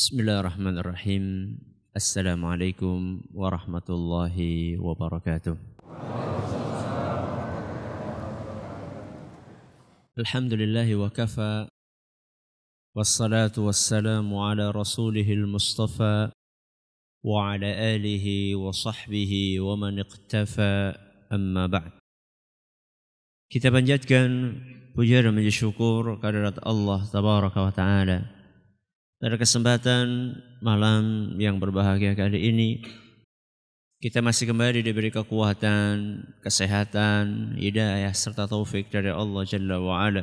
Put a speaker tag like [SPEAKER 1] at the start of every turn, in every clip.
[SPEAKER 1] بسم الله الرحمن الرحيم السلام عليكم ورحمة الله وبركاته الحمد لله وكفى والصلاة والسلام على رسوله المصطفى وعلى آله وصحبه ومن اقتفى أما بعد كتابا جد كان dan puji syukur kehadirat Allah Tabaraka Pada kesempatan malam yang berbahagia kali ini kita masih kembali diberi kekuatan, kesehatan, hidayah serta taufik dari Allah Jalla wa'ala.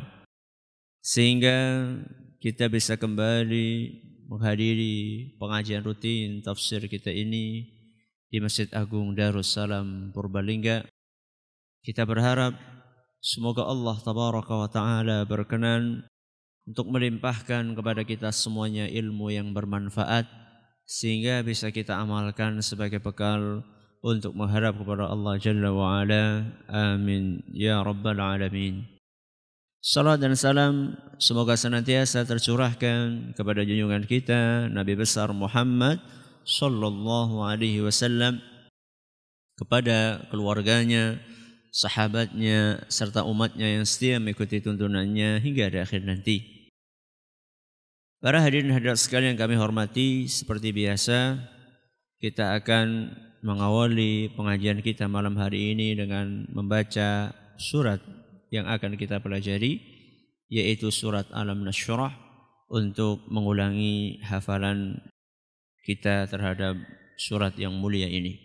[SPEAKER 1] Sehingga kita bisa kembali menghadiri pengajian rutin tafsir kita ini di Masjid Agung Darussalam Purbalingga. Kita berharap semoga Allah tabaraka wa taala berkenan untuk melimpahkan kepada kita semuanya ilmu yang bermanfaat sehingga bisa kita amalkan sebagai bekal untuk mengharap kepada Allah Jalla wa Ala. Amin ya rabbal alamin. Salam dan salam semoga senantiasa tercurahkan kepada junjungan kita Nabi besar Muhammad sallallahu alaihi wasallam kepada keluarganya, sahabatnya serta umatnya yang setia mengikuti tuntunannya hingga di akhir nanti. Para hadirin hadirat sekalian yang kami hormati, seperti biasa kita akan mengawali pengajian kita malam hari ini dengan membaca surat yang akan kita pelajari yaitu surat Alam Nasyurah untuk mengulangi hafalan kita terhadap surat yang mulia ini.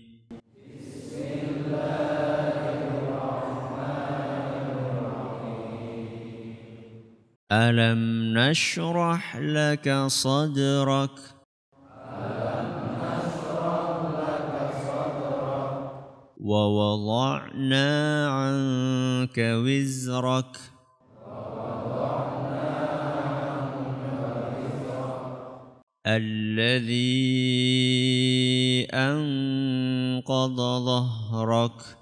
[SPEAKER 1] ألم نشرح لك صدرك ألم نشرح لك صدرك ووضعنا عنك وزرك ووضعنا عنك وزرك الذي أنقض ظهرك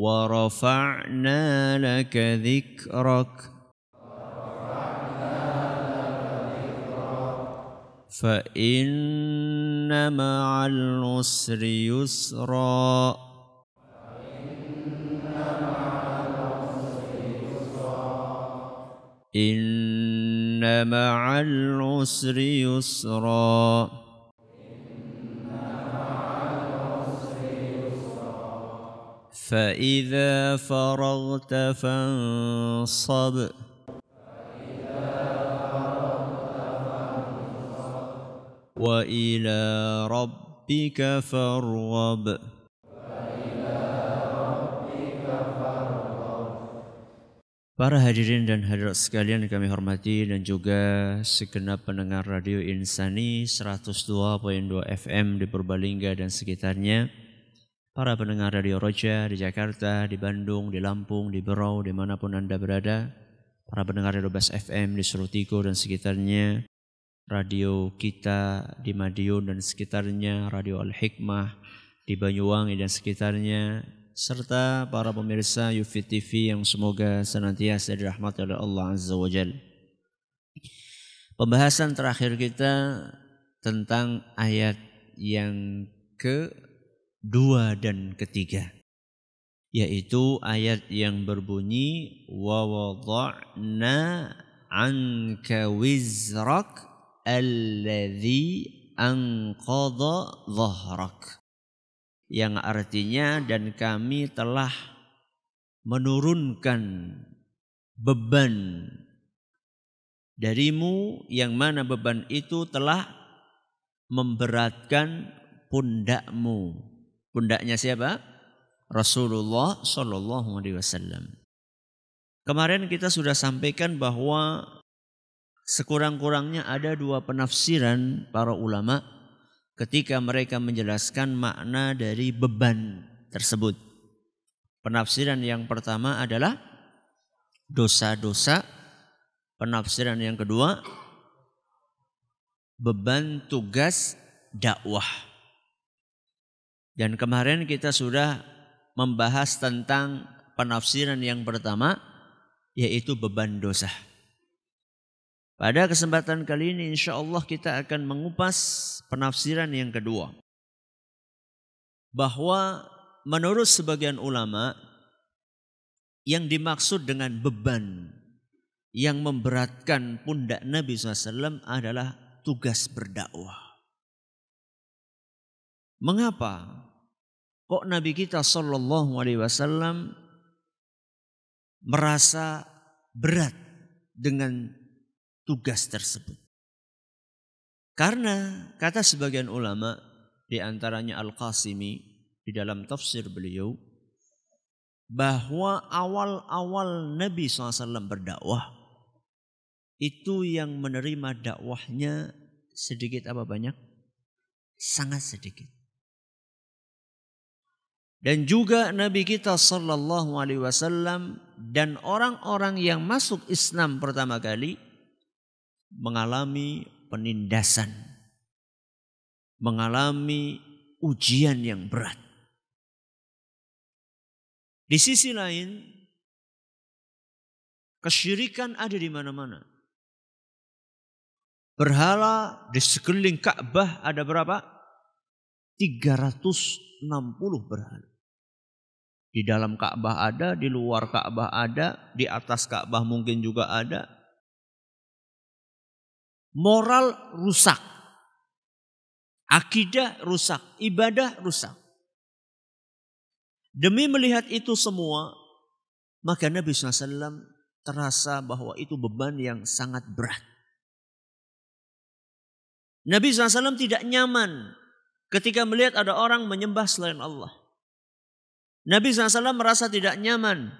[SPEAKER 1] ورفعنا لك ذكرك فإن مع العسر يسرا إن مع العسر يسرا فإذا فرغت فانصب وإلى ربك فارغب Para hadirin dan hadirat sekalian kami hormati dan juga segenap pendengar Radio Insani 102.2 FM di Purbalingga dan sekitarnya para pendengar Radio Roja di Jakarta, di Bandung, di Lampung, di Berau, dimanapun Anda berada, para pendengar Radio Bas FM di Surutigo dan sekitarnya, radio kita di Madiun dan sekitarnya, radio Al-Hikmah di Banyuwangi dan sekitarnya, serta para pemirsa Yufi TV yang semoga senantiasa dirahmati oleh Allah Azza wa Jal. Pembahasan terakhir kita tentang ayat yang ke dua dan ketiga yaitu ayat yang berbunyi wa wada'na anka wizrak alladhi anqadha dhahrak yang artinya dan kami telah menurunkan beban darimu yang mana beban itu telah memberatkan pundakmu Bundanya siapa? Rasulullah Shallallahu Alaihi Wasallam. Kemarin kita sudah sampaikan bahwa sekurang-kurangnya ada dua penafsiran para ulama ketika mereka menjelaskan makna dari beban tersebut. Penafsiran yang pertama adalah dosa-dosa. Penafsiran yang kedua beban tugas dakwah. Dan kemarin kita sudah membahas tentang penafsiran yang pertama yaitu beban dosa. Pada kesempatan kali ini insya Allah kita akan mengupas penafsiran yang kedua. Bahwa menurut sebagian ulama yang dimaksud dengan beban yang memberatkan pundak Nabi SAW adalah tugas berdakwah. Mengapa? Kok Nabi kita Shallallahu Alaihi Wasallam merasa berat dengan tugas tersebut? Karena kata sebagian ulama di antaranya Al-Qasimi di dalam tafsir beliau bahwa awal-awal Nabi SAW berdakwah itu yang menerima dakwahnya sedikit apa banyak? Sangat sedikit dan juga Nabi kita Shallallahu Alaihi Wasallam dan orang-orang yang masuk Islam pertama kali mengalami penindasan, mengalami ujian yang berat. Di sisi lain, kesyirikan ada di mana-mana. Berhala di sekeliling Ka'bah ada berapa? 360 berhala. Di dalam Ka'bah ada, di luar Ka'bah ada, di atas Ka'bah mungkin juga ada. Moral rusak. Akidah rusak, ibadah rusak. Demi melihat itu semua, maka Nabi SAW terasa bahwa itu beban yang sangat berat. Nabi SAW tidak nyaman ketika melihat ada orang menyembah selain Allah. Nabi SAW merasa tidak nyaman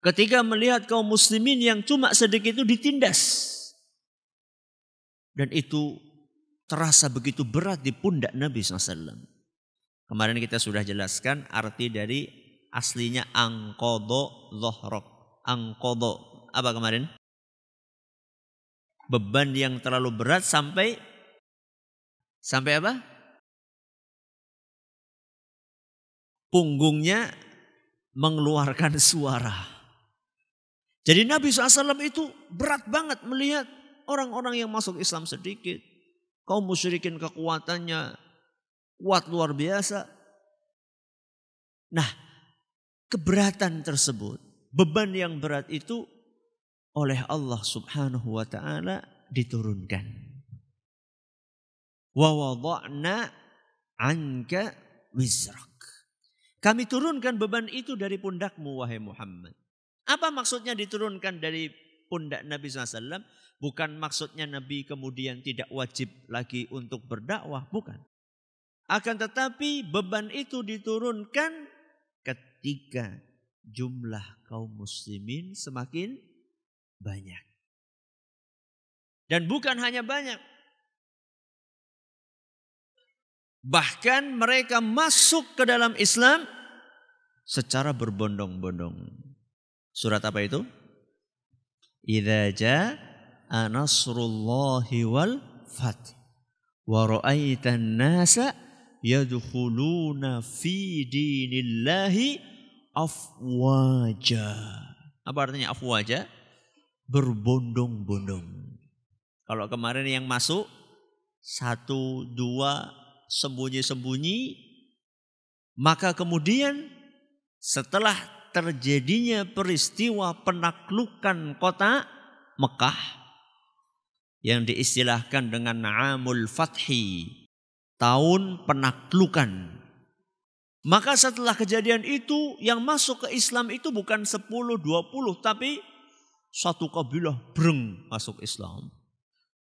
[SPEAKER 1] ketika melihat kaum muslimin yang cuma sedikit itu ditindas. Dan itu terasa begitu berat di pundak Nabi SAW. Kemarin kita sudah jelaskan arti dari aslinya angkodo zohrok. Angkodo. Apa kemarin? Beban yang terlalu berat sampai sampai apa? punggungnya mengeluarkan suara. Jadi Nabi SAW itu berat banget melihat orang-orang yang masuk Islam sedikit. Kau musyrikin kekuatannya kuat luar biasa. Nah keberatan tersebut, beban yang berat itu oleh Allah subhanahu wa ta'ala diturunkan. Wa wada'na anka wizrak. Kami turunkan beban itu dari pundakmu wahai Muhammad. Apa maksudnya diturunkan dari pundak Nabi SAW? Bukan maksudnya Nabi kemudian tidak wajib lagi untuk berdakwah, bukan. Akan tetapi beban itu diturunkan ketika jumlah kaum muslimin semakin banyak. Dan bukan hanya banyak, Bahkan mereka masuk ke dalam Islam secara berbondong-bondong. Surat apa itu? Idza jaa nasrullahi wal fath wa ra'aitan nasa yadkhuluna fi dinillahi afwaja. Apa artinya afwaja? Berbondong-bondong. Kalau kemarin yang masuk satu, dua, sembunyi-sembunyi, maka kemudian setelah terjadinya peristiwa penaklukan kota Mekah yang diistilahkan dengan Amul Fathi, tahun penaklukan. Maka setelah kejadian itu yang masuk ke Islam itu bukan 10 20 tapi satu kabilah breng masuk Islam.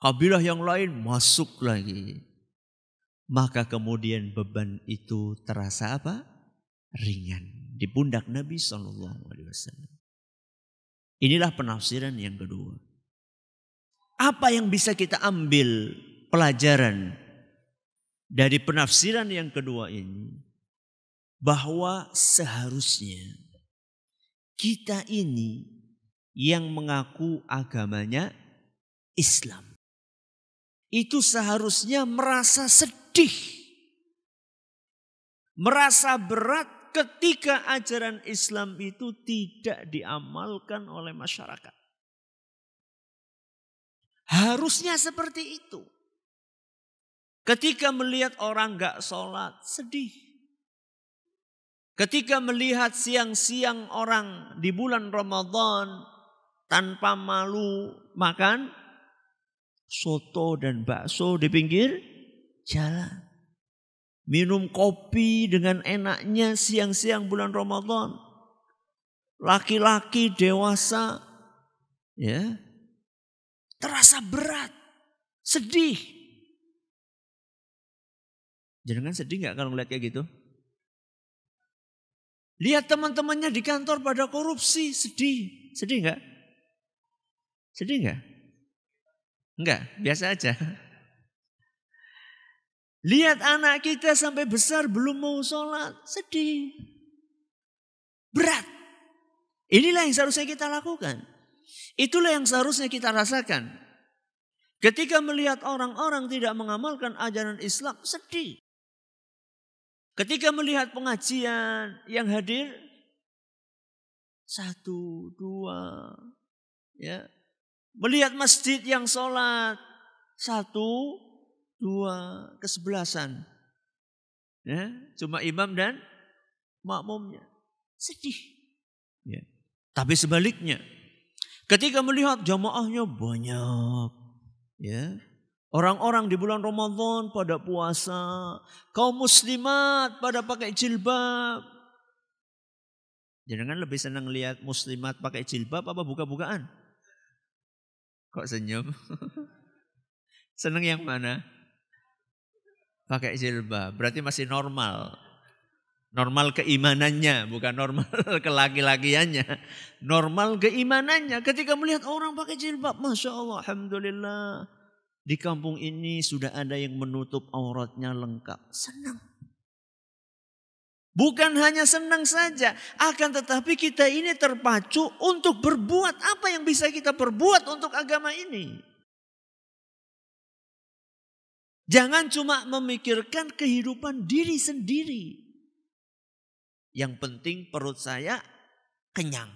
[SPEAKER 1] Kabilah yang lain masuk lagi maka kemudian beban itu terasa apa? Ringan di pundak Nabi Shallallahu Alaihi Wasallam. Inilah penafsiran yang kedua. Apa yang bisa kita ambil pelajaran dari penafsiran yang kedua ini? Bahwa seharusnya kita ini yang mengaku agamanya Islam. Itu seharusnya merasa sedih sedih, merasa berat ketika ajaran Islam itu tidak diamalkan oleh masyarakat. Harusnya seperti itu. Ketika melihat orang gak sholat, sedih. Ketika melihat siang-siang orang di bulan Ramadan tanpa malu makan soto dan bakso di pinggir jalan. Minum kopi dengan enaknya siang-siang bulan Ramadan. Laki-laki dewasa ya terasa berat, sedih. Jangan sedih nggak kalau ngeliat kayak gitu? Lihat teman-temannya di kantor pada korupsi, sedih. Sedih nggak? Sedih nggak? Enggak, biasa aja. Lihat anak kita sampai besar belum mau sholat, sedih. Berat. Inilah yang seharusnya kita lakukan. Itulah yang seharusnya kita rasakan. Ketika melihat orang-orang tidak mengamalkan ajaran Islam, sedih. Ketika melihat pengajian yang hadir, satu, dua, ya. Melihat masjid yang sholat, satu, dua kesebelasan. Ya, cuma imam dan makmumnya. Sedih. Ya. Tapi sebaliknya, ketika melihat jamaahnya banyak, ya, Orang-orang di bulan Ramadan pada puasa, kaum muslimat pada pakai jilbab. Jangan lebih senang lihat muslimat pakai jilbab apa buka-bukaan? Kok senyum? senang yang mana? pakai jilbab. Berarti masih normal. Normal keimanannya, bukan normal kelaki-lakiannya. Normal keimanannya ketika melihat orang pakai jilbab. Masya Allah, Alhamdulillah. Di kampung ini sudah ada yang menutup auratnya lengkap. Senang. Bukan hanya senang saja, akan tetapi kita ini terpacu untuk berbuat apa yang bisa kita perbuat untuk agama ini. Jangan cuma memikirkan kehidupan diri sendiri. Yang penting perut saya kenyang.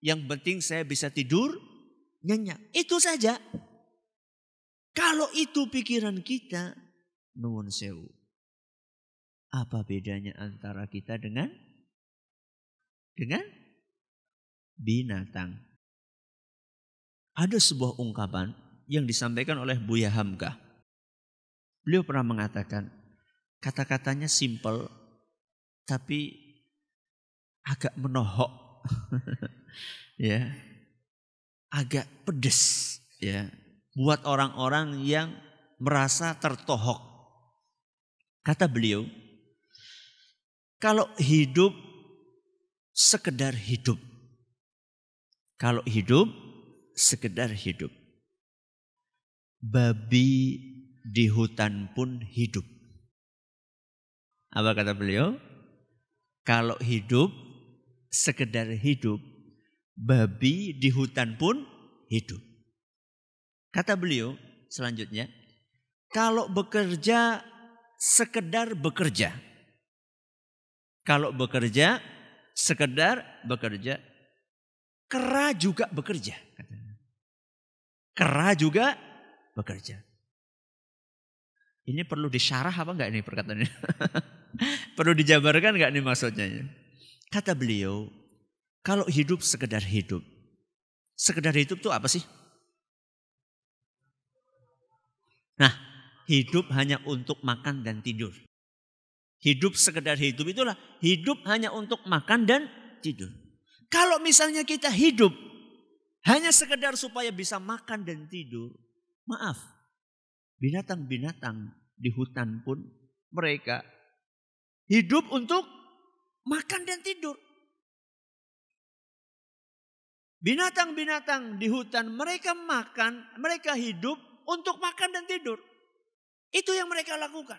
[SPEAKER 1] Yang penting saya bisa tidur nyenyak. Itu saja. Kalau itu pikiran kita, nuwun sewu. Apa bedanya antara kita dengan dengan binatang? Ada sebuah ungkapan yang disampaikan oleh Buya Hamka Beliau pernah mengatakan, kata-katanya simple, tapi agak menohok. ya. Agak pedes, ya. Buat orang-orang yang merasa tertohok. Kata beliau, kalau hidup sekedar hidup. Kalau hidup sekedar hidup. Babi di hutan pun hidup. Apa kata beliau? Kalau hidup, sekedar hidup, babi di hutan pun hidup. Kata beliau selanjutnya, kalau bekerja sekedar bekerja. Kalau bekerja sekedar bekerja. Kera juga bekerja. Kera juga bekerja. Ini perlu disyarah apa enggak ini perkataannya? perlu dijabarkan enggak ini maksudnya? Ya? Kata beliau, kalau hidup sekedar hidup. Sekedar hidup itu apa sih? Nah, hidup hanya untuk makan dan tidur. Hidup sekedar hidup itulah hidup hanya untuk makan dan tidur. Kalau misalnya kita hidup hanya sekedar supaya bisa makan dan tidur, maaf. Binatang-binatang di hutan pun mereka hidup untuk makan dan tidur. Binatang-binatang di hutan mereka makan, mereka hidup untuk makan dan tidur. Itu yang mereka lakukan.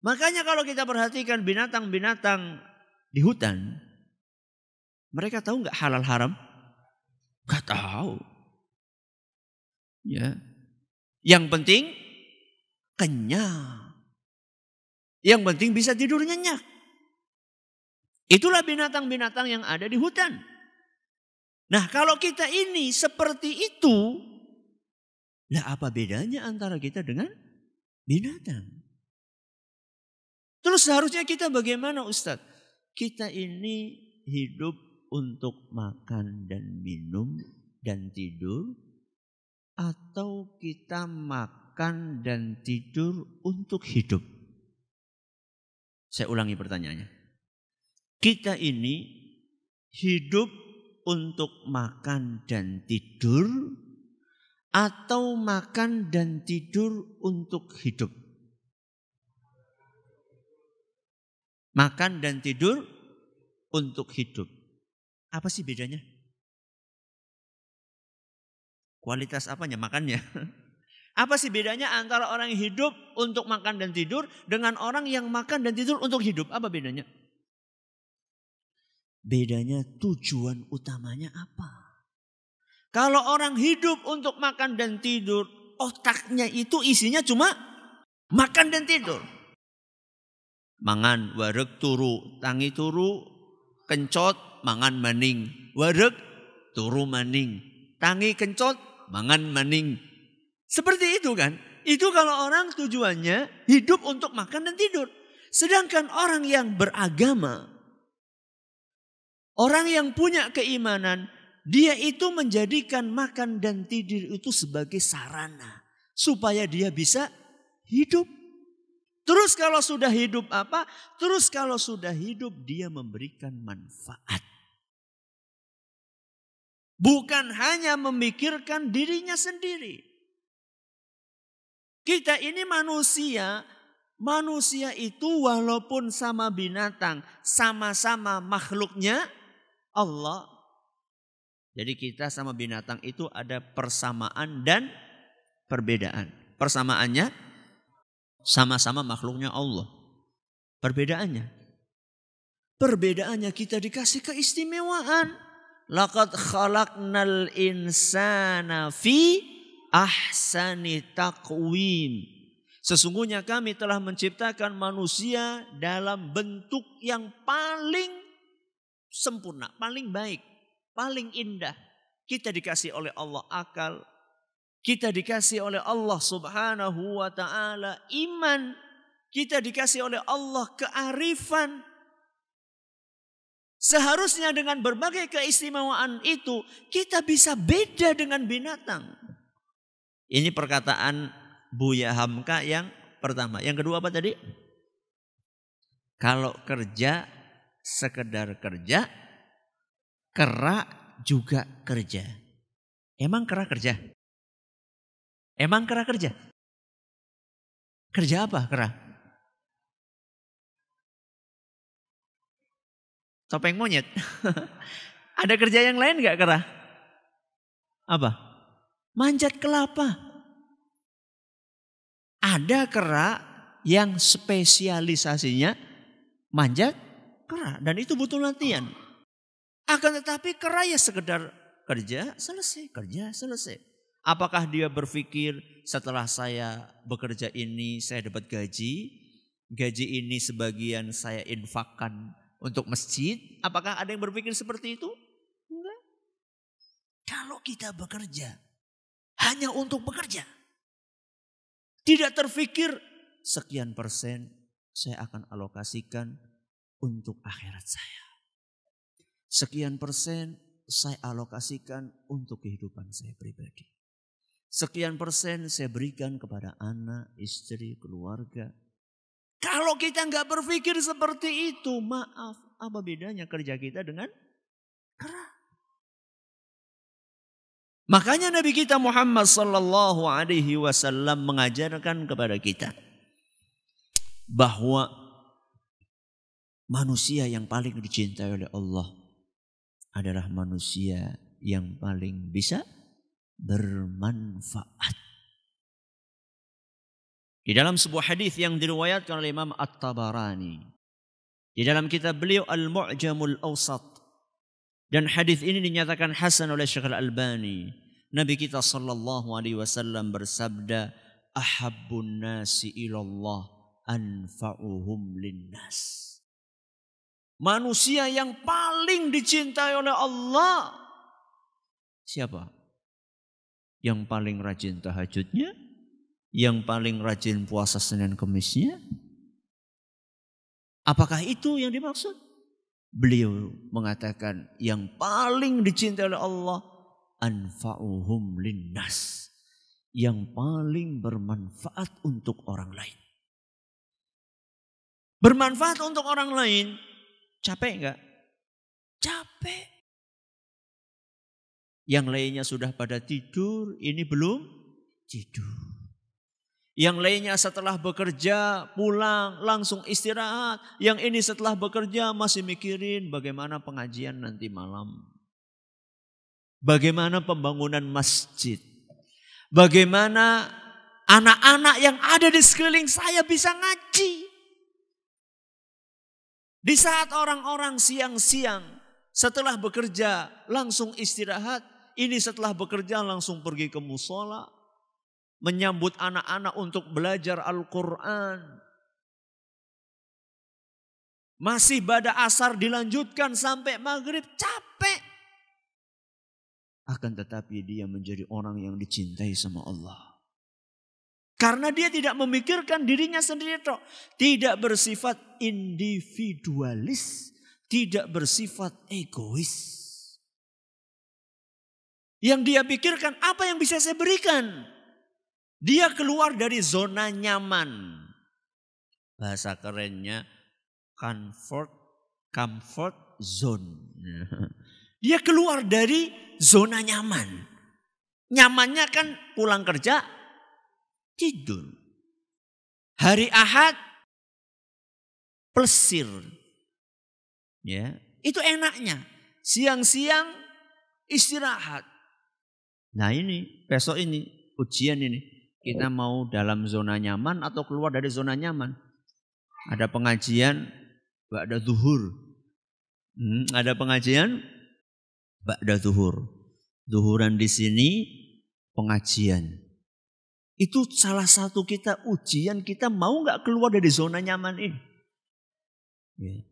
[SPEAKER 1] Makanya kalau kita perhatikan binatang-binatang di hutan, mereka tahu nggak halal haram? Gak tahu. Ya. Yang penting kenyang. Yang penting bisa tidur nyenyak. Itulah binatang-binatang yang ada di hutan. Nah kalau kita ini seperti itu, lah apa bedanya antara kita dengan binatang? Terus seharusnya kita bagaimana Ustadz? Kita ini hidup untuk makan dan minum dan tidur atau kita makan makan dan tidur untuk hidup? Saya ulangi pertanyaannya. Kita ini hidup untuk makan dan tidur atau makan dan tidur untuk hidup? Makan dan tidur untuk hidup. Apa sih bedanya? Kualitas apanya makannya? Apa sih bedanya antara orang yang hidup untuk makan dan tidur dengan orang yang makan dan tidur untuk hidup? Apa bedanya? Bedanya tujuan utamanya apa? Kalau orang hidup untuk makan dan tidur, otaknya itu isinya cuma makan dan tidur. Mangan warek turu, tangi turu, kencot, mangan maning. Warek turu maning, tangi kencot, mangan maning seperti itu kan. Itu kalau orang tujuannya hidup untuk makan dan tidur. Sedangkan orang yang beragama, orang yang punya keimanan, dia itu menjadikan makan dan tidur itu sebagai sarana supaya dia bisa hidup. Terus kalau sudah hidup apa? Terus kalau sudah hidup dia memberikan manfaat. Bukan hanya memikirkan dirinya sendiri. Kita ini manusia, manusia itu walaupun sama binatang, sama-sama makhluknya Allah. Jadi kita sama binatang itu ada persamaan dan perbedaan. Persamaannya sama-sama makhluknya Allah. Perbedaannya perbedaannya kita dikasih keistimewaan. Laqad khalaqnal insana fi ahsani taqwim. Sesungguhnya kami telah menciptakan manusia dalam bentuk yang paling sempurna, paling baik, paling indah. Kita dikasih oleh Allah akal, kita dikasih oleh Allah Subhanahu wa taala iman, kita dikasih oleh Allah kearifan. Seharusnya dengan berbagai keistimewaan itu kita bisa beda dengan binatang. Ini perkataan Buya Hamka yang pertama. Yang kedua apa tadi? Kalau kerja sekedar kerja, kerak juga kerja. Emang kerak kerja? Emang kerak kerja? Kerja apa kerak? Topeng monyet. Ada kerja yang lain gak kerak? Apa? manjat kelapa. Ada kera yang spesialisasinya manjat kera dan itu butuh latihan. Akan tetapi kera ya sekedar kerja selesai, kerja selesai. Apakah dia berpikir setelah saya bekerja ini saya dapat gaji, gaji ini sebagian saya infakkan untuk masjid? Apakah ada yang berpikir seperti itu? Enggak. Kalau kita bekerja, hanya untuk bekerja. Tidak terfikir sekian persen saya akan alokasikan untuk akhirat saya. Sekian persen saya alokasikan untuk kehidupan saya pribadi. Sekian persen saya berikan kepada anak, istri, keluarga. Kalau kita nggak berpikir seperti itu, maaf, apa bedanya kerja kita dengan Makanya Nabi kita Muhammad sallallahu alaihi wasallam mengajarkan kepada kita bahwa manusia yang paling dicintai oleh Allah adalah manusia yang paling bisa bermanfaat. Di dalam sebuah hadis yang diriwayatkan oleh Imam At-Tabarani di dalam kitab beliau Al-Mu'jamul Awsat dan hadis ini dinyatakan hasan oleh Syekh Al-Albani. Nabi kita sallallahu alaihi wasallam bersabda, "Ahabbun nasi ilallah anfa'uhum linnas." Manusia yang paling dicintai oleh Allah siapa? Yang paling rajin tahajudnya, yang paling rajin puasa Senin kamisnya Apakah itu yang dimaksud? Beliau mengatakan yang paling dicintai oleh Allah anfa'uhum linnas. Yang paling bermanfaat untuk orang lain. Bermanfaat untuk orang lain capek enggak? Capek. Yang lainnya sudah pada tidur, ini belum tidur. Yang lainnya setelah bekerja pulang langsung istirahat. Yang ini setelah bekerja masih mikirin bagaimana pengajian nanti malam. Bagaimana pembangunan masjid. Bagaimana anak-anak yang ada di sekeliling saya bisa ngaji. Di saat orang-orang siang-siang setelah bekerja langsung istirahat. Ini setelah bekerja langsung pergi ke musola menyambut anak-anak untuk belajar Al-Quran. Masih pada asar dilanjutkan sampai maghrib capek. Akan tetapi dia menjadi orang yang dicintai sama Allah. Karena dia tidak memikirkan dirinya sendiri toh. Tidak bersifat individualis. Tidak bersifat egois. Yang dia pikirkan apa yang bisa saya berikan dia keluar dari zona nyaman. Bahasa kerennya comfort comfort zone. Dia keluar dari zona nyaman. Nyamannya kan pulang kerja tidur. Hari Ahad plesir. Ya, itu enaknya. Siang-siang istirahat. Nah ini besok ini ujian ini. Kita mau dalam zona nyaman atau keluar dari zona nyaman? Ada pengajian ada zuhur. Hmm, ada pengajian ada zuhur. Zuhuran di sini pengajian. Itu salah satu kita ujian kita mau nggak keluar dari zona nyaman ini. Ya.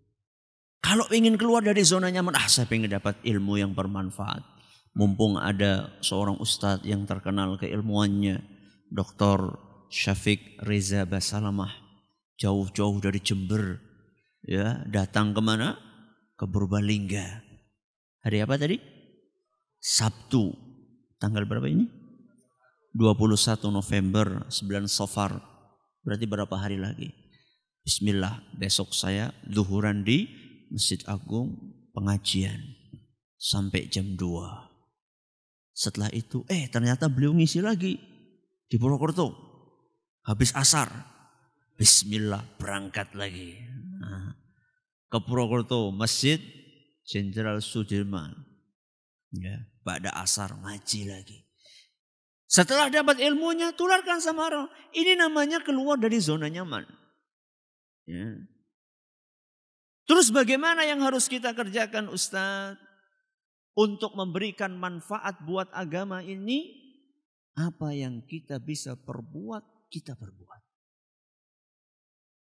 [SPEAKER 1] Kalau ingin keluar dari zona nyaman, ah saya pengen dapat ilmu yang bermanfaat. Mumpung ada seorang ustadz yang terkenal keilmuannya, Dr. Syafiq Reza Basalamah jauh-jauh dari Jember ya datang kemana ke Purbalingga hari apa tadi Sabtu tanggal berapa ini 21 November 9 Safar. berarti berapa hari lagi Bismillah besok saya zuhuran di Masjid Agung pengajian sampai jam 2 setelah itu eh ternyata beliau ngisi lagi di Purwokerto. Habis asar, Bismillah berangkat lagi. Nah, ke Purwokerto, Masjid Jenderal Sudirman. Ya, pada asar ngaji lagi. Setelah dapat ilmunya, tularkan sama orang. Ini namanya keluar dari zona nyaman. Ya. Terus bagaimana yang harus kita kerjakan Ustadz? Untuk memberikan manfaat buat agama ini, apa yang kita bisa perbuat, kita perbuat.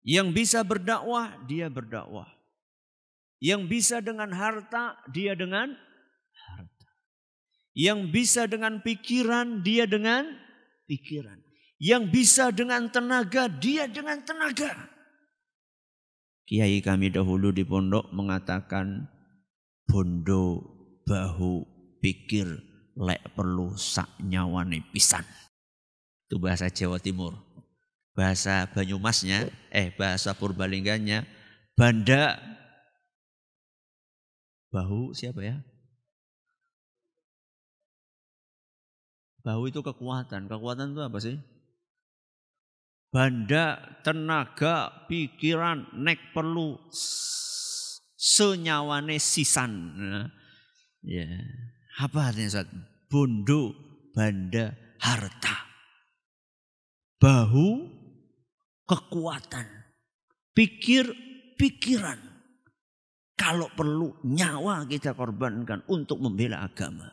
[SPEAKER 1] Yang bisa berdakwah, dia berdakwah. Yang bisa dengan harta, dia dengan harta. Yang bisa dengan pikiran, dia dengan pikiran. Yang bisa dengan tenaga, dia dengan tenaga. Kiai kami dahulu di pondok mengatakan bondo bahu pikir lek perlu sak nyawane pisan. Itu bahasa Jawa Timur. Bahasa Banyumasnya, eh bahasa Purbalingganya, banda bahu siapa ya? Bahu itu kekuatan. Kekuatan itu apa sih? Banda, tenaga, pikiran, nek perlu senyawane sisan. Nah, ya. Yeah. Apa artinya saat Bondo banda harta. Bahu kekuatan. Pikir pikiran. Kalau perlu nyawa kita korbankan untuk membela agama.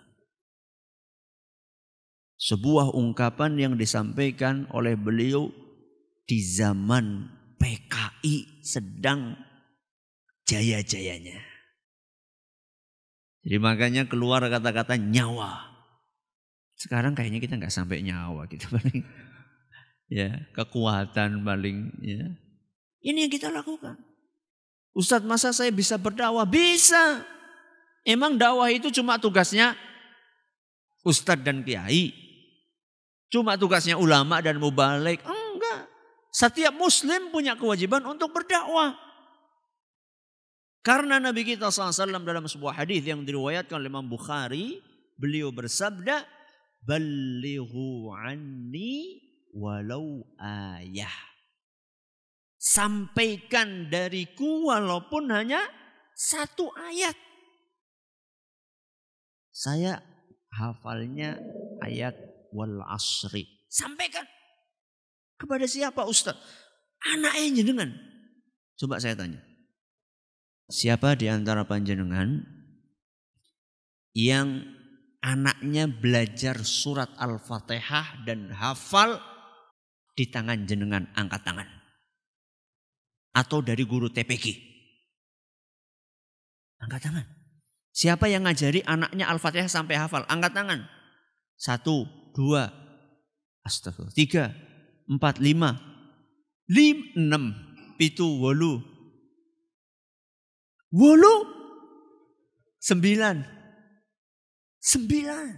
[SPEAKER 1] Sebuah ungkapan yang disampaikan oleh beliau di zaman PKI sedang jaya-jayanya. Jadi makanya keluar kata-kata nyawa. Sekarang kayaknya kita nggak sampai nyawa gitu paling ya kekuatan paling ya. Ini yang kita lakukan. Ustadz masa saya bisa berdakwah? Bisa. Emang dakwah itu cuma tugasnya ustadz dan kiai? Cuma tugasnya ulama dan mubalik? Enggak. Setiap muslim punya kewajiban untuk berdakwah. Karena Nabi kita SAW dalam sebuah hadis yang diriwayatkan oleh Imam Bukhari, beliau bersabda, "Balighu anni walau ayah." Sampaikan dariku walaupun hanya satu ayat. Saya hafalnya ayat wal asri. Sampaikan kepada siapa Ustaz? Anaknya dengan? Coba saya tanya. Siapa di antara panjenengan yang anaknya belajar surat Al-Fatihah dan hafal di tangan jenengan angkat tangan atau dari guru TPG angkat tangan siapa yang ngajari anaknya Al-Fatihah sampai hafal angkat tangan satu dua astagfirullah tiga empat lima lim enam pitu wolu Wolu sembilan. Sembilan.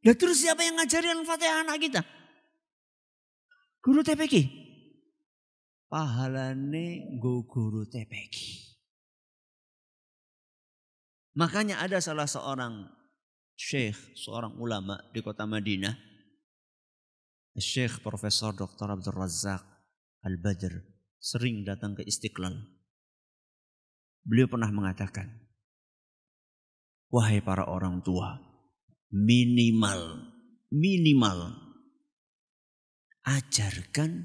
[SPEAKER 1] Dan terus siapa yang ngajarin Al-Fatihah anak kita? Guru TPK. Pahalane go guru TPK. Makanya ada salah seorang syekh, seorang ulama di kota Madinah. Syekh Profesor Dr. Abdul Razak Al-Badr sering datang ke Istiqlal Beliau pernah mengatakan, Wahai para orang tua, minimal, minimal, ajarkan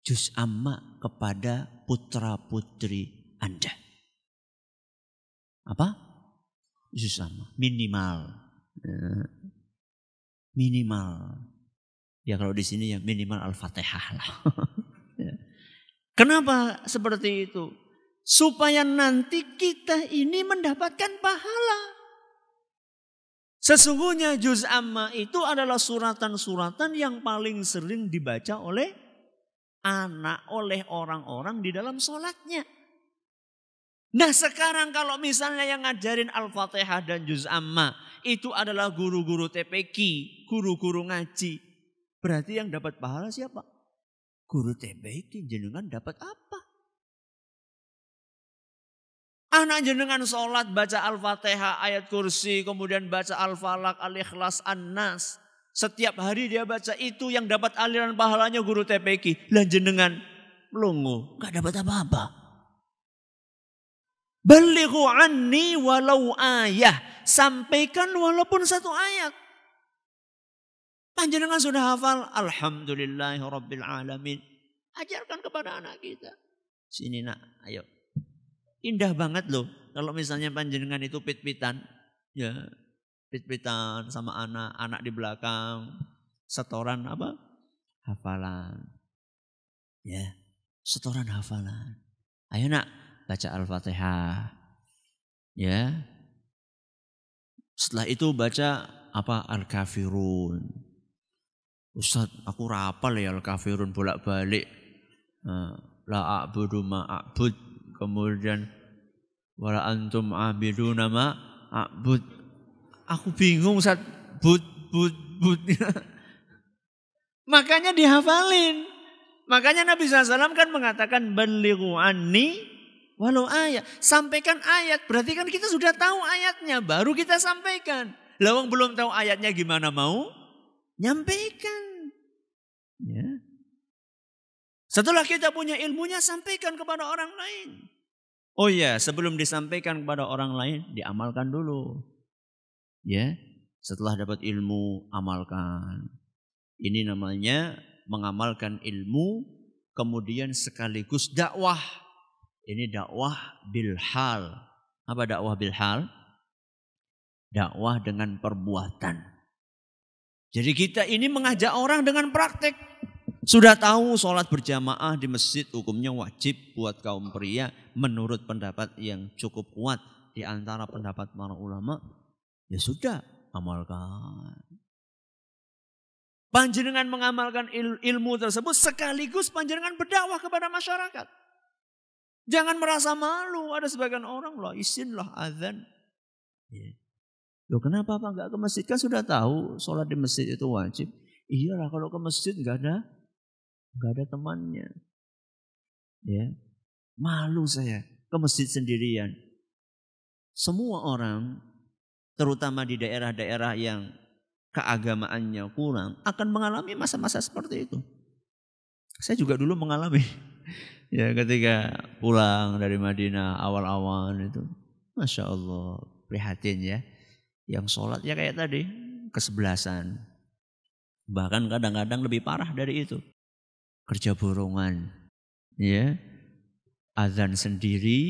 [SPEAKER 1] jus amma kepada putra putri Anda. Apa? jus amma, minimal. Eh, minimal. Ya kalau di sini ya minimal Al-Fatihah lah. Ya. Kenapa seperti itu? supaya nanti kita ini mendapatkan pahala. Sesungguhnya juz amma itu adalah suratan-suratan yang paling sering dibaca oleh anak oleh orang-orang di dalam sholatnya. Nah sekarang kalau misalnya yang ngajarin Al-Fatihah dan Juz Amma itu adalah guru-guru TPQ, guru-guru ngaji. Berarti yang dapat pahala siapa? Guru TPQ jenengan dapat apa? Anak ah, jenengan sholat baca Al-Fatihah ayat kursi kemudian baca Al-Falak, Al-Ikhlas, An-Nas. Setiap hari dia baca itu yang dapat aliran pahalanya guru TPK. Dan jenengan melungu, gak dapat apa-apa. Balighu anni walau ayah. Sampaikan walaupun satu ayat. Panjenengan sudah hafal. Alhamdulillahi alamin. Ajarkan kepada anak kita. Sini nak, ayo Indah banget loh. Kalau misalnya panjenengan itu pit-pitan, ya pit-pitan sama anak, anak di belakang, setoran apa? Hafalan. Ya, setoran hafalan. Ayo nak, baca Al-Fatihah. Ya. Setelah itu baca apa? Al-Kafirun. Ustaz, aku rapal ya Al-Kafirun bolak-balik. Eh, la a'budu ma'abud. Kemudian wala antum abiduna ma abud. Aku bingung saat bud bud bud. Makanya dihafalin. Makanya Nabi SAW kan mengatakan balighu ani walau ayat. Sampaikan ayat. Berarti kan kita sudah tahu ayatnya. Baru kita sampaikan. Lawang belum tahu ayatnya gimana mau? Nyampaikan. Ya. Setelah kita punya ilmunya, sampaikan kepada orang lain. Oh iya, sebelum disampaikan kepada orang lain, diamalkan dulu. Ya, setelah dapat ilmu, amalkan. Ini namanya mengamalkan ilmu, kemudian sekaligus dakwah. Ini dakwah bilhal. Apa dakwah bilhal? Dakwah dengan perbuatan. Jadi kita ini mengajak orang dengan praktek. Sudah tahu sholat berjamaah di masjid hukumnya wajib buat kaum pria menurut pendapat yang cukup kuat di antara pendapat para ulama. Ya sudah, amalkan. Panjenengan mengamalkan ilmu tersebut sekaligus panjenengan berdakwah kepada masyarakat. Jangan merasa malu. Ada sebagian orang loh izinlah azan. Ya. Loh kenapa apa enggak ke masjid? Kan sudah tahu sholat di masjid itu wajib. Iya lah kalau ke masjid enggak ada nggak ada temannya. Ya, malu saya ke masjid sendirian. Semua orang, terutama di daerah-daerah yang keagamaannya kurang, akan mengalami masa-masa seperti itu. Saya juga dulu mengalami. ya ketika pulang dari Madinah awal-awal itu. Masya Allah, prihatin ya. Yang sholat ya kayak tadi, kesebelasan. Bahkan kadang-kadang lebih parah dari itu kerja borongan. Ya. Azan sendiri,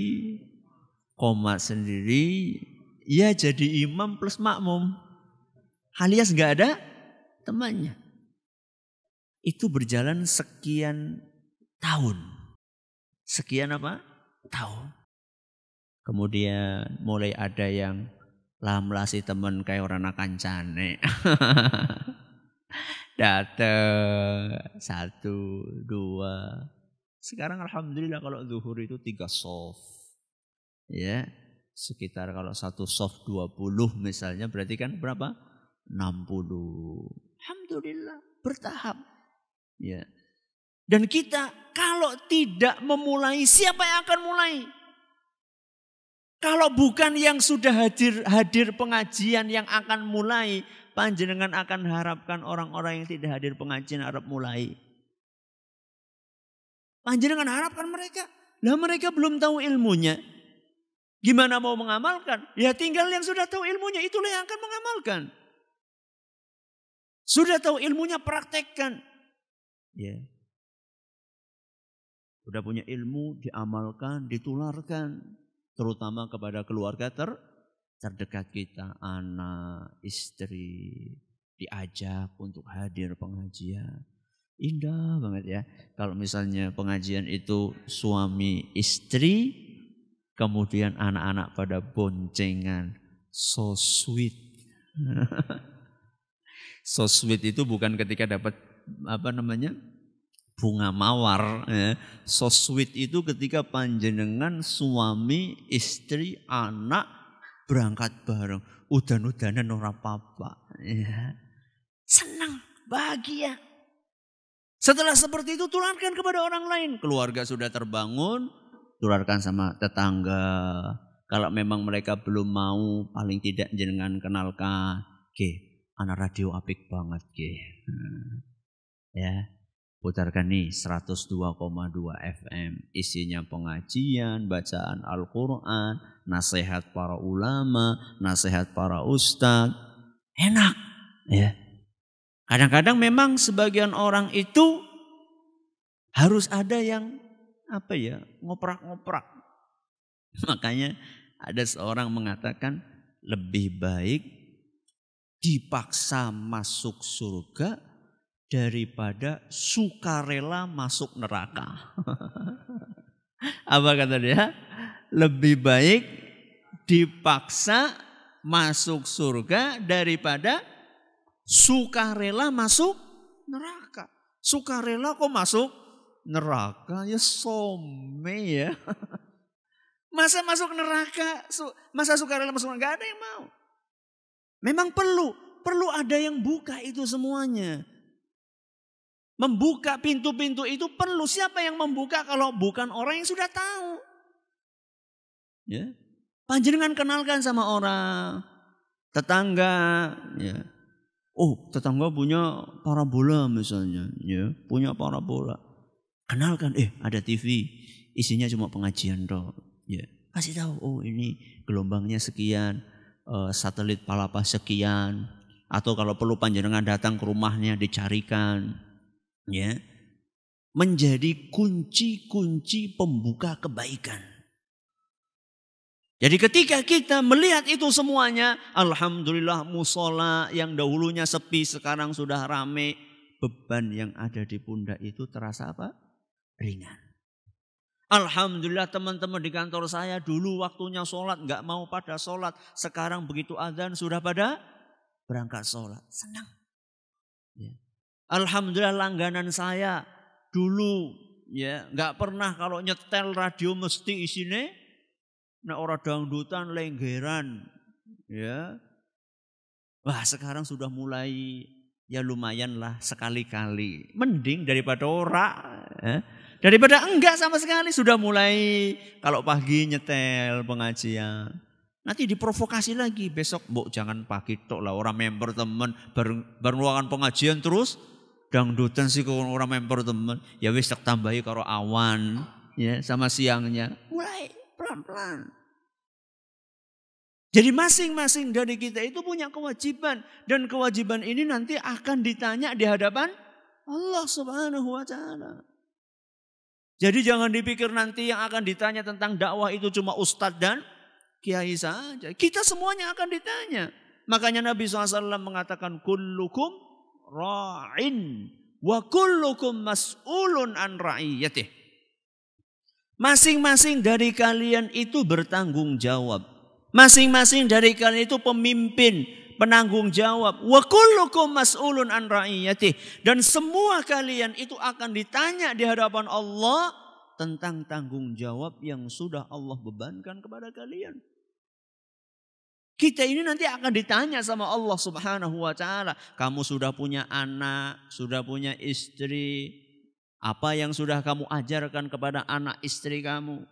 [SPEAKER 1] koma sendiri, ya jadi imam plus makmum. Alias nggak ada temannya. Itu berjalan sekian tahun. Sekian apa? Tahun. Kemudian mulai ada yang lah melasi teman kayak orang anak kancane. Datang satu, dua. Sekarang alhamdulillah kalau zuhur itu tiga soft. Ya, sekitar kalau satu soft dua puluh misalnya berarti kan berapa? enam puluh Alhamdulillah bertahap. Ya. Dan kita kalau tidak memulai siapa yang akan mulai? Kalau bukan yang sudah hadir hadir pengajian yang akan mulai, panjenengan akan harapkan orang-orang yang tidak hadir pengajian Arab mulai. Panjenengan harapkan mereka. Lah mereka belum tahu ilmunya. Gimana mau mengamalkan? Ya tinggal yang sudah tahu ilmunya, itulah yang akan mengamalkan. Sudah tahu ilmunya praktekkan. Ya. Sudah punya ilmu diamalkan, ditularkan terutama kepada keluarga ter terdekat kita, anak, istri, diajak untuk hadir pengajian. Indah banget ya. Kalau misalnya pengajian itu suami istri, kemudian anak-anak pada boncengan. So sweet. so sweet itu bukan ketika dapat apa namanya bunga mawar. Ya. So sweet itu ketika panjenengan suami, istri, anak berangkat bareng, udan-udanan orang papa, Ya. Senang, bahagia. Setelah seperti itu tularkan kepada orang lain. Keluarga sudah terbangun, tularkan sama tetangga. Kalau memang mereka belum mau, paling tidak jenengan kenalkan. Oke, anak radio apik banget. Oke. Hmm. Ya, putarkan nih 102,2 FM isinya pengajian, bacaan Al-Qur'an, nasihat para ulama, nasihat para ustadz. Enak, ya. Kadang-kadang memang sebagian orang itu harus ada yang apa ya, ngoprak-ngoprak. Makanya ada seorang mengatakan lebih baik dipaksa masuk surga daripada sukarela masuk neraka. Apa kata dia? Lebih baik dipaksa masuk surga daripada sukarela masuk neraka. Sukarela kok masuk neraka? Ya some ya. Masa masuk neraka, masa sukarela masuk neraka? Gak ada yang mau. Memang perlu, perlu ada yang buka itu semuanya. Membuka pintu-pintu itu perlu siapa yang membuka kalau bukan orang yang sudah tahu. Ya. Panjenengan kenalkan sama orang, tetangga, ya. Oh, tetangga punya parabola misalnya, ya, punya parabola. Kenalkan, eh ada TV, isinya cuma pengajian dong. ya. Kasih tahu, oh ini gelombangnya sekian, eh, satelit palapa sekian, atau kalau perlu panjenengan datang ke rumahnya dicarikan ya menjadi kunci-kunci pembuka kebaikan. Jadi ketika kita melihat itu semuanya, alhamdulillah musola yang dahulunya sepi sekarang sudah ramai, beban yang ada di pundak itu terasa apa? Ringan. Alhamdulillah teman-teman di kantor saya dulu waktunya sholat nggak mau pada sholat. Sekarang begitu azan sudah pada berangkat sholat. Senang. Ya. Alhamdulillah langganan saya dulu ya nggak pernah kalau nyetel radio mesti isine nah orang dangdutan lenggeran ya wah sekarang sudah mulai ya lumayan lah sekali-kali mending daripada ora ya. daripada enggak sama sekali sudah mulai kalau pagi nyetel pengajian Nanti diprovokasi lagi besok, bu jangan pagi tok lah orang member temen baru bareng pengajian terus dangdutan sih kok orang member temen ya wis tak tambahi karo awan ya sama siangnya mulai pelan-pelan jadi masing-masing dari kita itu punya kewajiban dan kewajiban ini nanti akan ditanya di hadapan Allah Subhanahu wa taala. Jadi jangan dipikir nanti yang akan ditanya tentang dakwah itu cuma ustadz dan kiai saja. Kita semuanya akan ditanya. Makanya Nabi SAW mengatakan kullukum ra'in wa kullukum mas'ulun an ra'iyatih. Masing-masing dari kalian itu bertanggung jawab. Masing-masing dari kalian itu pemimpin, penanggung jawab. Wa kullukum mas'ulun an ra'iyatih. Dan semua kalian itu akan ditanya di hadapan Allah tentang tanggung jawab yang sudah Allah bebankan kepada kalian. Kita ini nanti akan ditanya sama Allah Subhanahu wa taala, kamu sudah punya anak, sudah punya istri, apa yang sudah kamu ajarkan kepada anak istri kamu?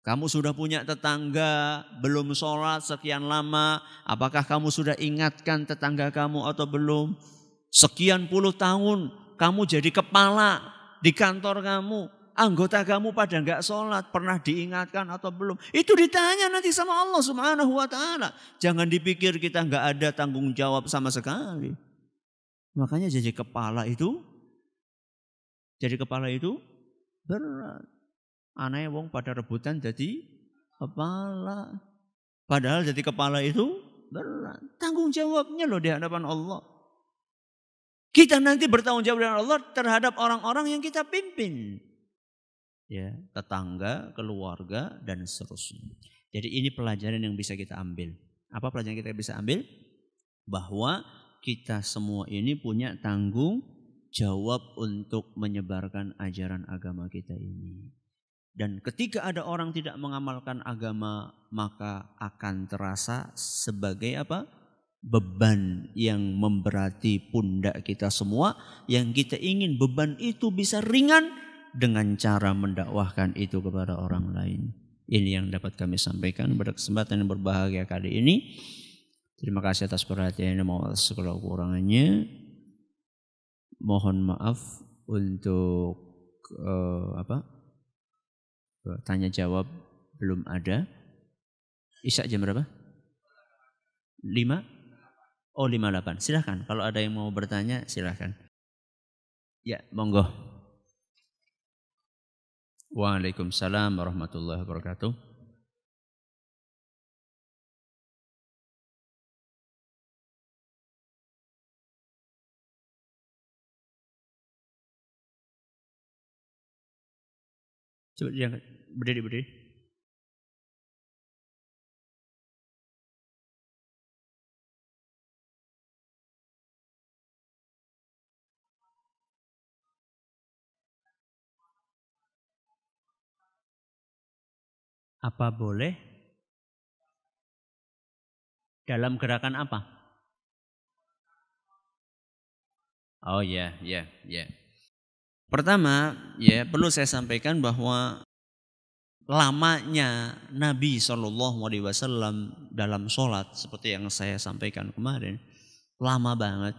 [SPEAKER 1] Kamu sudah punya tetangga, belum sholat sekian lama, apakah kamu sudah ingatkan tetangga kamu atau belum? Sekian puluh tahun kamu jadi kepala di kantor kamu, anggota kamu pada nggak sholat, pernah diingatkan atau belum? Itu ditanya nanti sama Allah Subhanahu wa Ta'ala. Jangan dipikir kita nggak ada tanggung jawab sama sekali. Makanya jadi kepala itu, jadi kepala itu berat. Aneh wong pada rebutan jadi kepala. Padahal jadi kepala itu berat. Tanggung jawabnya loh di hadapan Allah. Kita nanti bertanggung jawab dengan Allah terhadap orang-orang yang kita pimpin ya, tetangga, keluarga dan seterusnya. Jadi ini pelajaran yang bisa kita ambil. Apa pelajaran kita bisa ambil? Bahwa kita semua ini punya tanggung jawab untuk menyebarkan ajaran agama kita ini. Dan ketika ada orang tidak mengamalkan agama, maka akan terasa sebagai apa? beban yang memberati pundak kita semua yang kita ingin beban itu bisa ringan dengan cara mendakwahkan itu kepada orang lain. Ini yang dapat kami sampaikan pada kesempatan yang berbahagia kali ini. Terima kasih atas perhatiannya, mohon atas segala kurangannya. Mohon maaf untuk uh, apa? Eh, tanya jawab belum ada. Isak jam berapa? lima Oh lima delapan Silahkan. Kalau ada yang mau bertanya silahkan. Ya monggo. Waalaikumsalam warahmatullahi wabarakatuh. Coba yang berdiri berdiri. Apa boleh? Dalam gerakan apa? Oh ya, yeah, ya, yeah, ya. Yeah. Pertama, ya perlu saya sampaikan bahwa lamanya Nabi Shallallahu Alaihi Wasallam dalam sholat seperti yang saya sampaikan kemarin, lama banget.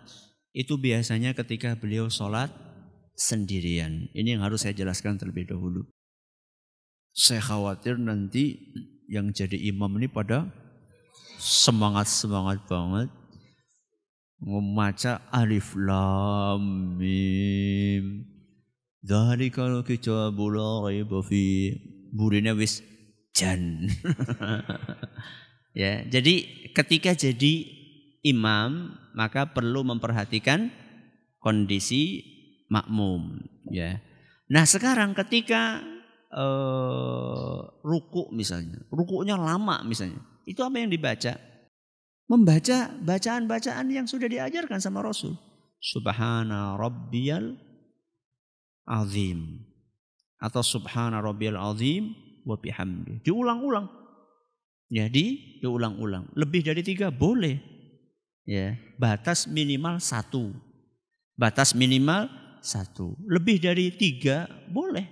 [SPEAKER 1] Itu biasanya ketika beliau sholat sendirian. Ini yang harus saya jelaskan terlebih dahulu. Saya khawatir nanti yang jadi imam ini pada semangat-semangat banget membaca alif lam mim dari kalau kita bulai bafi burinya wis jan. ya, jadi ketika jadi imam maka perlu memperhatikan kondisi makmum, ya. Nah, sekarang ketika eh, ruku misalnya, rukunya lama misalnya, itu apa yang dibaca? Membaca bacaan-bacaan yang sudah diajarkan sama Rasul. Subhana rabbiyal azim atau subhana rabbiyal azim wa bihamdi. Diulang-ulang. Jadi diulang-ulang. Lebih dari tiga boleh. Ya, batas minimal satu. Batas minimal satu. Lebih dari tiga boleh.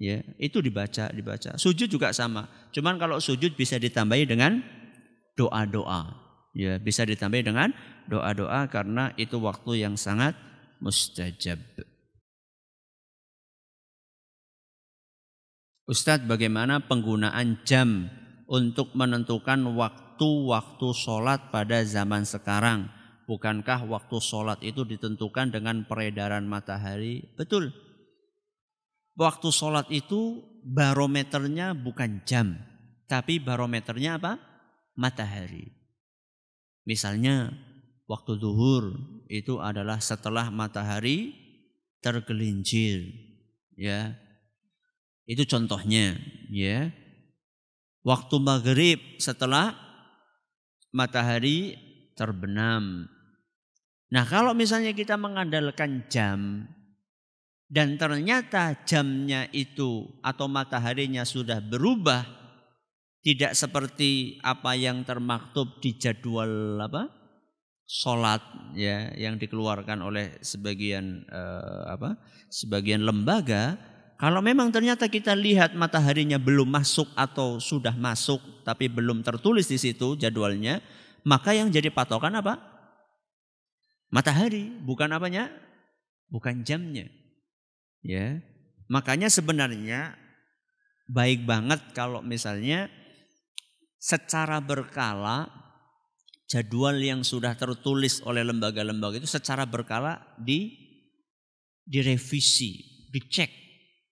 [SPEAKER 1] Ya, itu dibaca, dibaca. Sujud juga sama. Cuman kalau sujud bisa ditambahi dengan doa-doa. Ya, bisa ditambahi dengan doa-doa karena itu waktu yang sangat mustajab. Ustadz bagaimana penggunaan jam untuk menentukan waktu-waktu sholat pada zaman sekarang? Bukankah waktu sholat itu ditentukan dengan peredaran matahari? Betul waktu sholat itu barometernya bukan jam, tapi barometernya apa? Matahari. Misalnya waktu duhur itu adalah setelah matahari tergelincir, ya. Itu contohnya, ya. Waktu maghrib setelah matahari terbenam. Nah, kalau misalnya kita mengandalkan jam, dan ternyata jamnya itu atau mataharinya sudah berubah tidak seperti apa yang termaktub di jadwal apa salat ya yang dikeluarkan oleh sebagian eh, apa sebagian lembaga kalau memang ternyata kita lihat mataharinya belum masuk atau sudah masuk tapi belum tertulis di situ jadwalnya maka yang jadi patokan apa matahari bukan apanya bukan jamnya Ya. Makanya sebenarnya baik banget kalau misalnya secara berkala jadwal yang sudah tertulis oleh lembaga-lembaga itu secara berkala di direvisi, dicek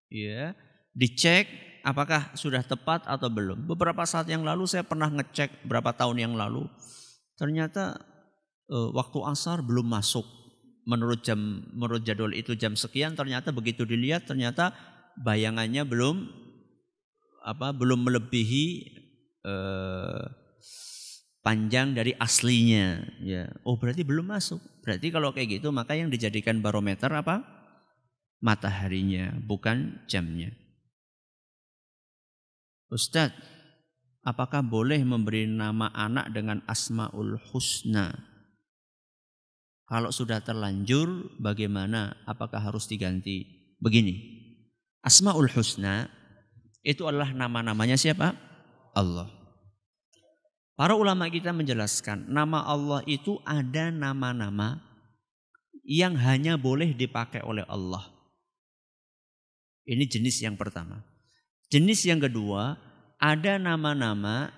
[SPEAKER 1] ya, dicek apakah sudah tepat atau belum. Beberapa saat yang lalu saya pernah ngecek berapa tahun yang lalu ternyata eh, waktu asar belum masuk menurut jam menurut jadwal itu jam sekian ternyata begitu dilihat ternyata bayangannya belum apa belum melebihi eh, panjang dari aslinya ya oh berarti belum masuk berarti kalau kayak gitu maka yang dijadikan barometer apa mataharinya bukan jamnya Ustadz apakah boleh memberi nama anak dengan asmaul husna kalau sudah terlanjur bagaimana? Apakah harus diganti? Begini. Asmaul Husna itu adalah nama-namanya siapa? Allah. Para ulama kita menjelaskan nama Allah itu ada nama-nama yang hanya boleh dipakai oleh Allah. Ini jenis yang pertama. Jenis yang kedua, ada nama-nama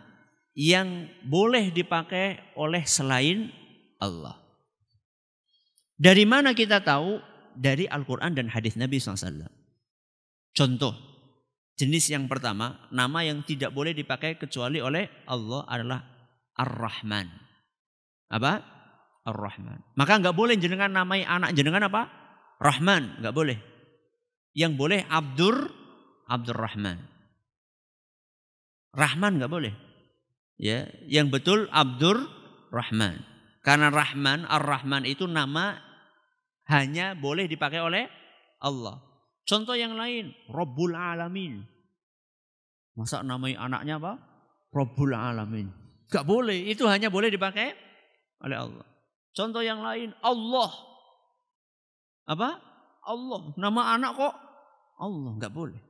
[SPEAKER 1] yang boleh dipakai oleh selain Allah. Dari mana kita tahu? Dari Al-Quran dan hadis Nabi SAW. Contoh, jenis yang pertama, nama yang tidak boleh dipakai kecuali oleh Allah adalah Ar-Rahman. Apa? Ar-Rahman. Maka nggak boleh jenengan namai anak jenengan apa? Rahman, nggak boleh. Yang boleh Abdur, Abdurrahman. Rahman nggak boleh. Ya, yang betul Abdur Rahman. Karena Rahman, Ar-Rahman itu nama hanya boleh dipakai oleh Allah. Contoh yang lain, Robul Alamin. Masa namai anaknya apa? Robul Alamin. Gak boleh, itu hanya boleh dipakai oleh Allah. Contoh yang lain, Allah. Apa? Allah. Nama anak kok Allah, gak boleh.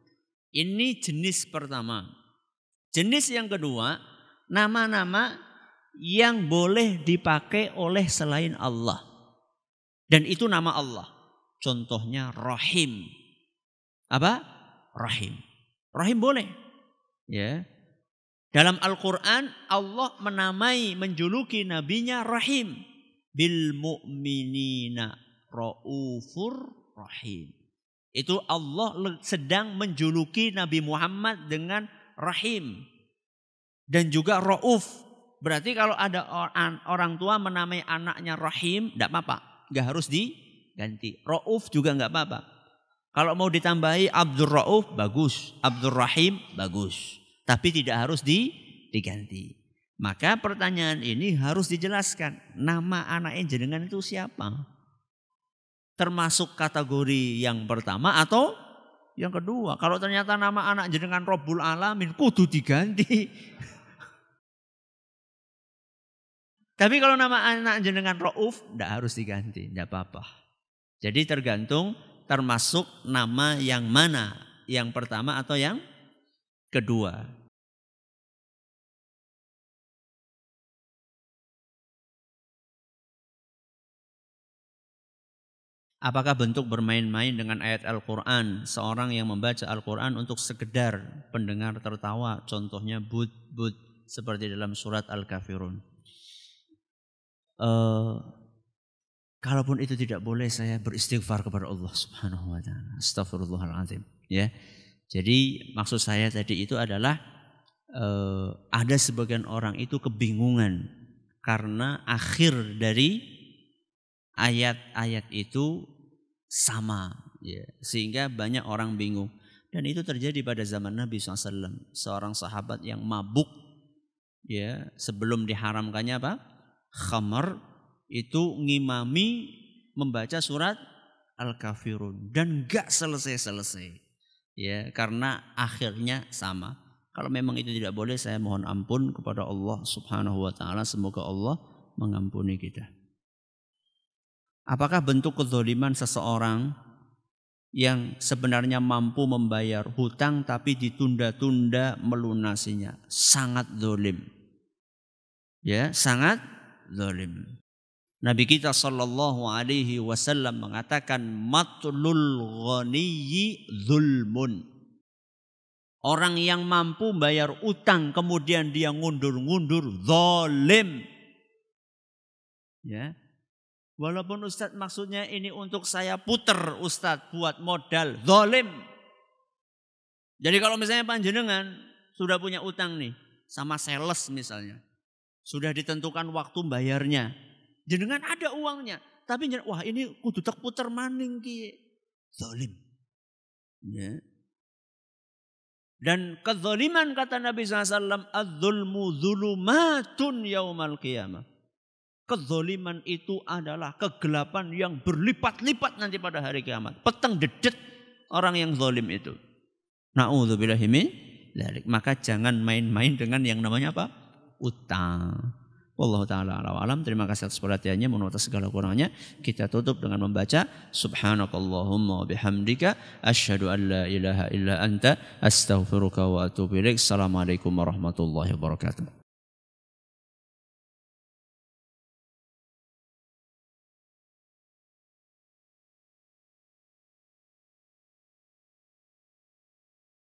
[SPEAKER 1] Ini jenis pertama. Jenis yang kedua, nama-nama yang boleh dipakai oleh selain Allah. Dan itu nama Allah. Contohnya Rahim. Apa? Rahim. Rahim boleh. Ya. Dalam Al-Qur'an Allah menamai menjuluki nabinya Rahim bil mu'minina raufur rahim. Itu Allah sedang menjuluki Nabi Muhammad dengan rahim dan juga rauf. Berarti kalau ada orang tua menamai anaknya rahim, tidak apa-apa nggak harus diganti. Rauf juga nggak apa-apa. Kalau mau ditambahi Abdur Rauf bagus, Abdur Rahim bagus, tapi tidak harus di, diganti. Maka pertanyaan ini harus dijelaskan. Nama anaknya jenengan itu siapa? Termasuk kategori yang pertama atau yang kedua? Kalau ternyata nama anak jenengan Robul Alamin kudu diganti. Tapi kalau nama anak jenengan Rauf, tidak harus diganti, tidak apa-apa. Jadi tergantung termasuk nama yang mana, yang pertama atau yang kedua. Apakah bentuk bermain-main dengan ayat Al-Quran? Seorang yang membaca Al-Quran untuk sekedar pendengar tertawa, contohnya but-but seperti dalam surat Al-Kafirun. Eh, kalaupun itu tidak boleh saya beristighfar kepada Allah Subhanahu wa taala. Astagfirullahalazim, ya. Jadi maksud saya tadi itu adalah uh, ada sebagian orang itu kebingungan karena akhir dari ayat-ayat itu sama ya. sehingga banyak orang bingung dan itu terjadi pada zaman Nabi SAW seorang sahabat yang mabuk ya sebelum diharamkannya apa khamar itu ngimami membaca surat Al-Kafirun dan gak selesai-selesai. Ya, karena akhirnya sama. Kalau memang itu tidak boleh saya mohon ampun kepada Allah Subhanahu wa taala semoga Allah mengampuni kita. Apakah bentuk kezoliman seseorang yang sebenarnya mampu membayar hutang tapi ditunda-tunda melunasinya sangat zolim. ya sangat zalim. Nabi kita sallallahu alaihi wasallam mengatakan matlul ghaniyyi zulmun. Orang yang mampu bayar utang kemudian dia ngundur-ngundur zalim. Ya. Walaupun Ustaz maksudnya ini untuk saya puter Ustaz buat modal zalim. Jadi kalau misalnya panjenengan sudah punya utang nih sama sales misalnya. Sudah ditentukan waktu bayarnya. Jenengan ada uangnya. Tapi jenengan, wah ini kudu tak puter maning ki. Zalim. Ya. Dan kezaliman kata Nabi SAW, Az-zulmu zulumatun yaumal qiyamah. Kezaliman itu adalah kegelapan yang berlipat-lipat nanti pada hari kiamat. Petang dedet orang yang zalim itu. Na'udzubillahimin. Maka jangan main-main dengan yang namanya apa? utang. Wallahu taala ala alam. Terima kasih atas perhatiannya, mohon atas segala kurangnya. Kita tutup dengan membaca subhanakallahumma wa bihamdika asyhadu an la ilaha illa anta astaghfiruka wa atubu ilaik. Assalamualaikum warahmatullahi wabarakatuh.